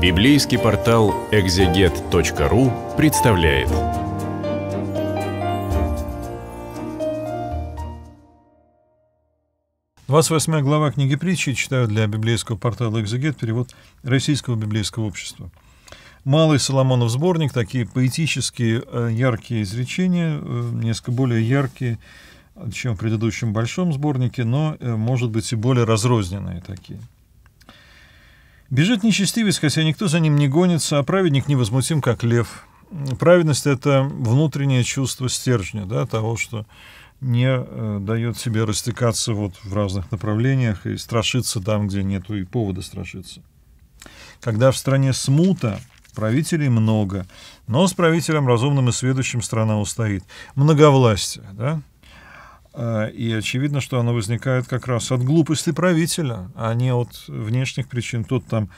Библейский портал экзегет.ру представляет. Двадцать восьмая глава книги притчи читаю для библейского портала «Экзегет» перевод Российского библейского общества. Малый Соломонов сборник, такие поэтические э, яркие изречения, э, несколько более яркие, чем в предыдущем большом сборнике, но, э, может быть, и более разрозненные такие – Бежит нечестивец, хотя никто за ним не гонится, а праведник невозмутим, как лев. Праведность — это внутреннее чувство стержня, да, того, что не э, дает себе растекаться вот в разных направлениях и страшиться там, где нету и повода страшиться. Когда в стране смута, правителей много, но с правителем разумным и следующим страна устоит. Многовластие, да? А, и очевидно, что оно возникает как раз от глупости правителя, а не от внешних причин. Тот там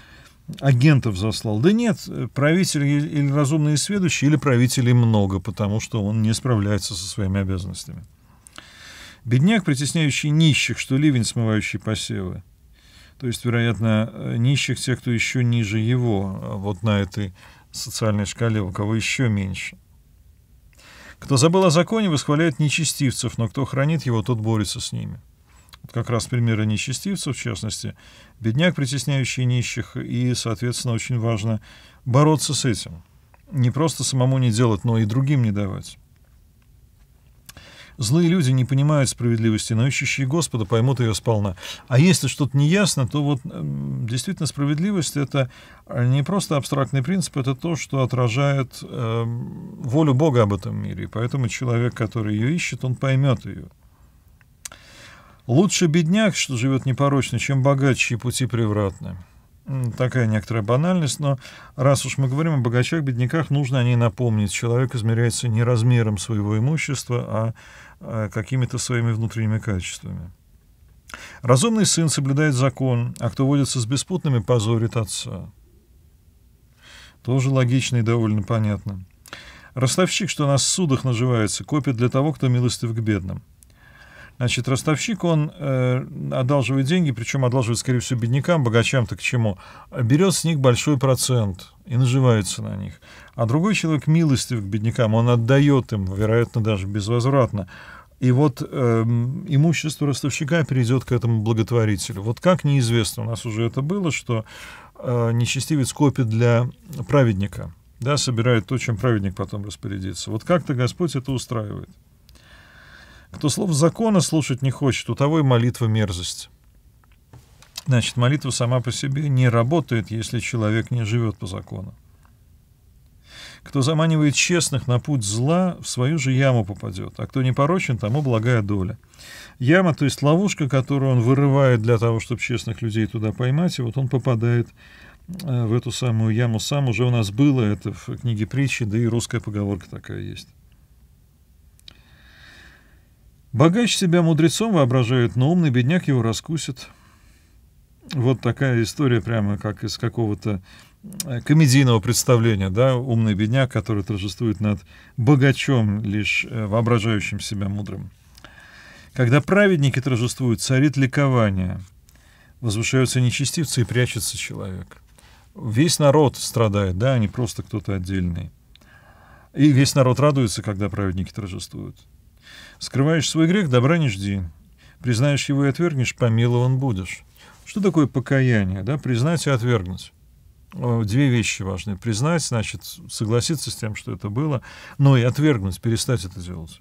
агентов заслал. Да нет, правитель или разумные сведущие, или правителей много, потому что он не справляется со своими обязанностями. Бедняк, притесняющий нищих, что ливень, смывающий посевы. То есть, вероятно, э, нищих тех, кто еще ниже его, а вот на этой социальной шкале, у кого еще меньше – кто забыл о законе, восхваляет нечестивцев, но кто хранит его, тот борется с ними. Вот как раз примеры нечестивцев, в частности, бедняк, притесняющий нищих, и, соответственно, очень важно бороться с этим. Не просто самому не делать, но и другим не давать. Злые люди не понимают справедливости, но ищущие Господа поймут ее сполна. А если что-то неясно, то вот эм, действительно справедливость — это не просто абстрактный принцип, это то, что отражает э, волю Бога об этом мире. И поэтому человек, который ее ищет, он поймет ее. Лучше бедняк, что живет непорочно, чем богаче и пути превратны такая некоторая банальность, но раз уж мы говорим о богачах, бедняках, нужно о ней напомнить. Человек измеряется не размером своего имущества, а, а какими-то своими внутренними качествами. Разумный сын соблюдает закон, а кто водится с беспутными, позорит отца. Тоже логично и довольно понятно. Ростовщик, что на судах наживается, копит для того, кто милостив к бедным. Значит, ростовщик, он э, одалживает деньги, причем одалживает, скорее всего, беднякам, богачам, то к чему? Берет с них большой процент и наживается на них. А другой человек милостив к беднякам, он отдает им, вероятно, даже безвозвратно. И вот э, имущество ростовщика перейдет к этому благотворителю. Вот как неизвестно, у нас уже это было, что э, нечестивец копит для праведника, да, собирает то, чем праведник потом распорядится. Вот как-то Господь это устраивает. Кто слов закона слушать не хочет, у того и молитва мерзость. Значит, молитва сама по себе не работает, если человек не живет по закону. Кто заманивает честных на путь зла, в свою же яму попадет, а кто не порочен, тому благая доля. Яма, то есть ловушка, которую он вырывает для того, чтобы честных людей туда поймать, и вот он попадает э, в эту самую яму сам. Уже у нас было это в книге притчи, да и русская поговорка такая есть. Богач себя мудрецом воображает, но умный бедняк его раскусит. Вот такая история прямо как из какого-то э, комедийного представления, да, умный бедняк, который торжествует над богачом, лишь э, воображающим себя мудрым. Когда праведники торжествуют, царит ликование, возвышаются нечестивцы и прячется человек. Весь народ страдает, да, а не просто кто-то отдельный. И весь народ радуется, когда праведники торжествуют. Скрываешь свой грех, добра не жди. Признаешь его и отвергнешь, помилован будешь. Что такое покаяние? Да? Признать и отвергнуть. Две вещи важны. Признать, значит, согласиться с тем, что это было, но и отвергнуть, перестать это делать.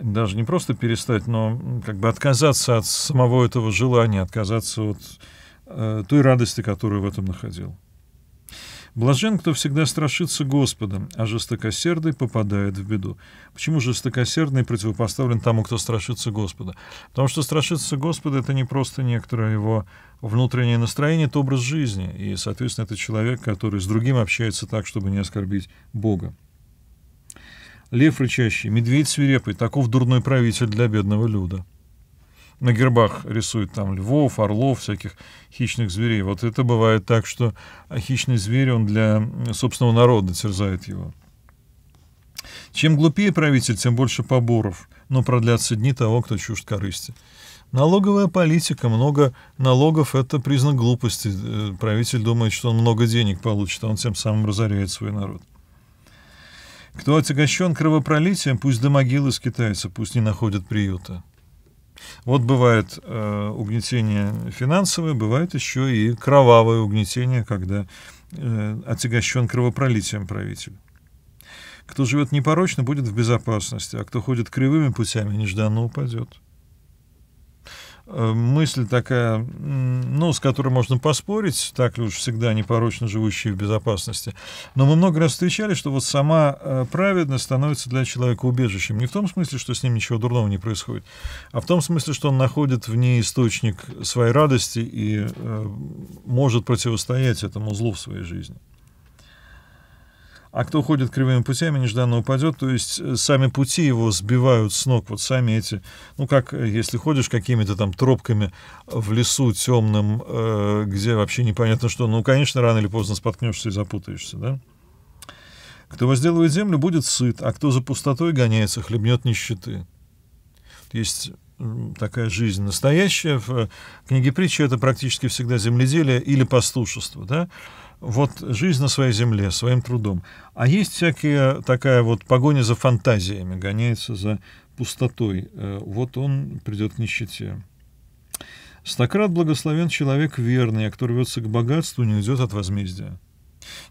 Даже не просто перестать, но как бы отказаться от самого этого желания, отказаться от э, той радости, которую в этом находил. Блажен, кто всегда страшится Господа, а жестокосердный попадает в беду. Почему жестокосердный противопоставлен тому, кто страшится Господа? Потому что страшиться Господа — это не просто некоторое его внутреннее настроение, это образ жизни. И, соответственно, это человек, который с другим общается так, чтобы не оскорбить Бога. Лев рычащий, медведь свирепый, таков дурной правитель для бедного люда на гербах рисуют там львов, орлов, всяких хищных зверей. Вот это бывает так, что хищный зверь, он для собственного народа терзает его. Чем глупее правитель, тем больше поборов, но продлятся дни того, кто чужд корысти. Налоговая политика, много налогов – это признак глупости. Э, правитель думает, что он много денег получит, а он тем самым разоряет свой народ. Кто отягощен кровопролитием, пусть до могилы скитается, пусть не находит приюта. Вот бывает э, угнетение финансовое, бывает еще и кровавое угнетение, когда э, отягощен кровопролитием правитель. Кто живет непорочно, будет в безопасности, а кто ходит кривыми путями, нежданно упадет. Э, мысль такая, ну, с которой можно поспорить, так ли уж всегда непорочно живущие в безопасности. Но мы много раз встречали, что вот сама э, праведность становится для человека убежищем. Не в том смысле, что с ним ничего дурного не происходит, а в том смысле, что он находит в ней источник своей радости и э, может противостоять этому злу в своей жизни. А кто ходит кривыми путями, нежданно упадет. То есть э, сами пути его сбивают с ног. Вот сами эти, ну как, э, если ходишь какими-то там тропками в лесу темным, э, где вообще непонятно что. Ну, конечно, рано или поздно споткнешься и запутаешься, да? Кто возделывает землю, будет сыт, а кто за пустотой гоняется, хлебнет нищеты. Есть такая жизнь настоящая. В э, книге притчи это практически всегда земледелие или пастушество. Да? вот жизнь на своей земле, своим трудом. А есть всякие такая вот погоня за фантазиями, гоняется за пустотой. Э, вот он придет к нищете. Стократ благословен человек верный, а кто рвется к богатству, не уйдет от возмездия.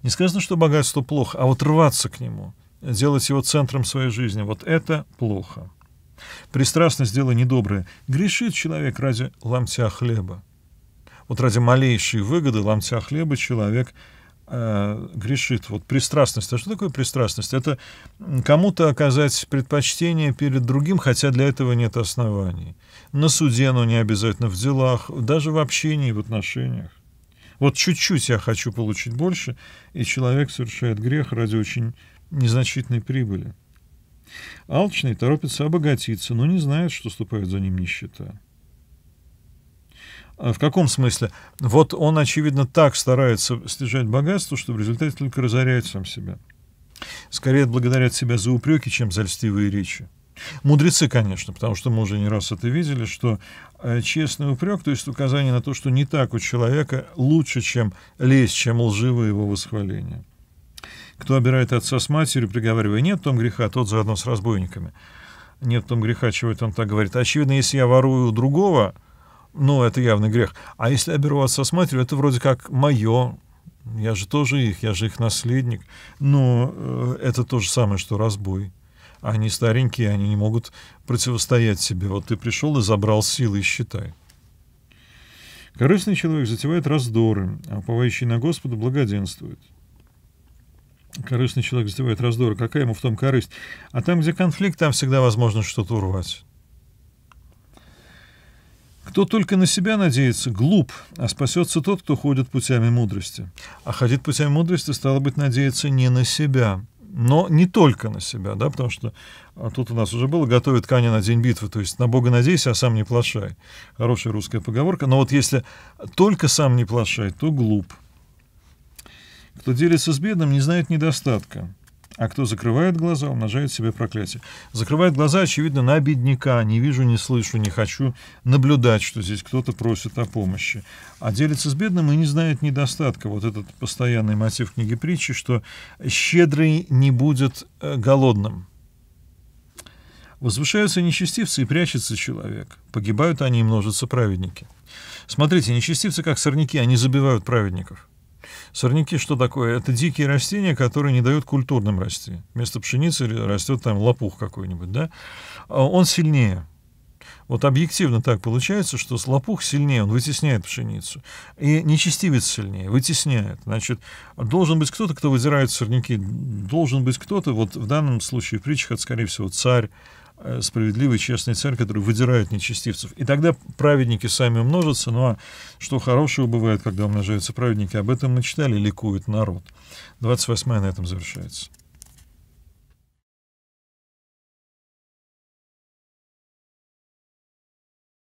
Не сказано, что богатство плохо, а вот рваться к нему, делать его центром своей жизни, вот это плохо. Пристрастность – дело недоброе. Грешит человек ради ламтя хлеба вот ради малейшей выгоды, ломтя хлеба, человек э, грешит. Вот пристрастность. А что такое пристрастность? Это кому-то оказать предпочтение перед другим, хотя для этого нет оснований. На суде, но не обязательно в делах, даже в общении, в отношениях. Вот чуть-чуть я хочу получить больше, и человек совершает грех ради очень незначительной прибыли. Алчный торопится обогатиться, но не знает, что ступает за ним нищета. Э, в каком смысле? Вот он, очевидно, так старается снижать богатство, что в результате только разоряет сам себя. Скорее благодарят себя за упреки, чем за льстивые речи. Мудрецы, конечно, потому что мы уже не раз это видели, что э, честный упрек, то есть указание на то, что не так у человека, лучше, чем лезть, чем лживое его восхваление. Кто обирает отца с матерью, приговаривая «нет в том греха», тот заодно с разбойниками. «Нет в том греха», чего это он так говорит. Очевидно, если я ворую у другого, ну, это явный грех. А если оберваться с матерью, это вроде как мое, я же тоже их, я же их наследник. Но э, это то же самое, что разбой. Они старенькие, они не могут противостоять себе. Вот ты пришел и забрал силы, и считай. Корыстный человек затевает раздоры, а уповающий на Господа благоденствует. Корыстный человек затевает раздоры. Какая ему в том корысть? А там, где конфликт, там всегда возможно что-то урвать. Кто только на себя надеется, глуп, а спасется тот, кто ходит путями мудрости. А ходить путями мудрости, стало быть, надеяться не на себя, но не только на себя, да, потому что а тут у нас уже было «готовит ткани на день битвы», то есть «на Бога надейся, а сам не плашай». Хорошая русская поговорка, но вот если только сам не плашай, то глуп. Кто делится с бедным, не знает недостатка. А кто закрывает глаза, умножает себе проклятие. Закрывает глаза, очевидно, на бедняка. Не вижу, не слышу, не хочу наблюдать, что здесь кто-то просит о помощи. А делится с бедным и не знает недостатка. Вот этот постоянный мотив книги притчи, что щедрый не будет э, голодным. Возвышаются нечестивцы и прячется человек. Погибают они и множатся праведники. Смотрите, нечестивцы как сорняки, они забивают праведников. Сорняки что такое? Это дикие растения, которые не дают культурным расти. Вместо пшеницы растет там лопух какой-нибудь, да? А он сильнее. Вот объективно так получается, что лопух сильнее, он вытесняет пшеницу. И нечестивец сильнее, вытесняет. Значит, должен быть кто-то, кто выдирает сорняки. Должен быть кто-то, вот в данном случае в притчах, это, скорее всего, царь, Э, справедливой, честной церкви, которая выдирает нечестивцев. И тогда праведники сами умножатся, ну а что хорошего бывает, когда умножаются праведники, об этом мы читали, ликует народ. 28 на этом завершается.